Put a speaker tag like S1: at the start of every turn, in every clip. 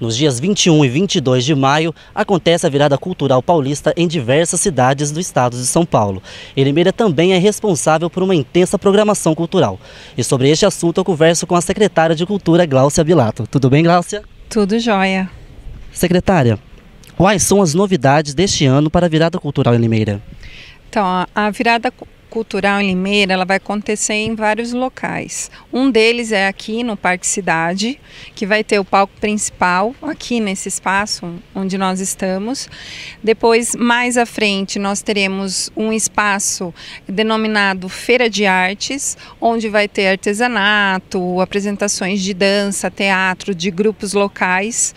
S1: Nos dias 21 e 22 de maio, acontece a virada cultural paulista em diversas cidades do estado de São Paulo. Elimeira também é responsável por uma intensa programação cultural. E sobre este assunto eu converso com a secretária de Cultura, Gláucia Bilato. Tudo bem, Gláucia?
S2: Tudo jóia.
S1: Secretária, quais são as novidades deste ano para a virada cultural em Limeira?
S2: Então, a virada cultural em Limeira ela vai acontecer em vários locais. Um deles é aqui no Parque Cidade, que vai ter o palco principal aqui nesse espaço onde nós estamos. Depois, mais à frente, nós teremos um espaço denominado Feira de Artes, onde vai ter artesanato, apresentações de dança, teatro de grupos locais.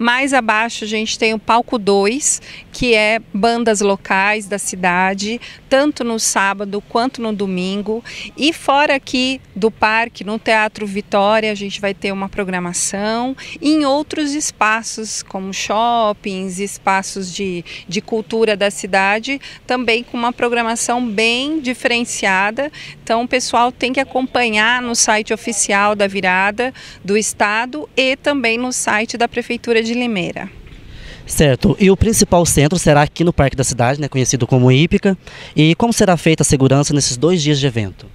S2: Mais abaixo a gente tem o palco 2, que é bandas locais da cidade, tanto no sábado quanto no domingo. E fora aqui do parque, no Teatro Vitória, a gente vai ter uma programação em outros espaços, como shoppings, espaços de, de cultura da cidade, também com uma programação bem diferenciada. Então o pessoal tem que acompanhar no site oficial da virada do Estado e também no site da Prefeitura de de Limeira.
S1: Certo. E o principal centro será aqui no Parque da Cidade, né, conhecido como Hípica. E como será feita a segurança nesses dois dias de evento?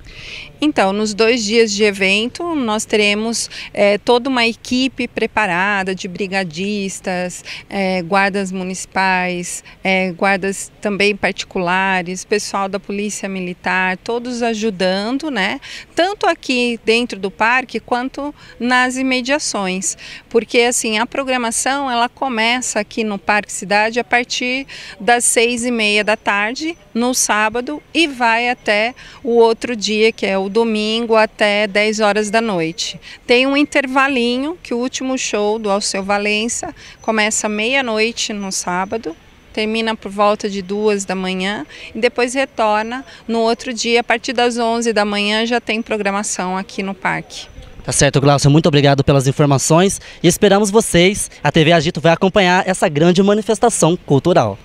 S2: Então, nos dois dias de evento, nós teremos é, toda uma equipe preparada de brigadistas, é, guardas municipais, é, guardas também particulares, pessoal da Polícia Militar, todos ajudando, né? Tanto aqui dentro do parque quanto nas imediações. Porque, assim, a programação ela começa aqui no Parque Cidade a partir das seis e meia da tarde no sábado e vai até o outro dia, que é o domingo, até 10 horas da noite. Tem um intervalinho que o último show do Alceu Valença começa meia-noite no sábado termina por volta de duas da manhã e depois retorna no outro dia, a partir das 11 da manhã já tem programação aqui no parque.
S1: Tá certo, Glaucio, muito obrigado pelas informações e esperamos vocês. A TV Agito vai acompanhar essa grande manifestação cultural.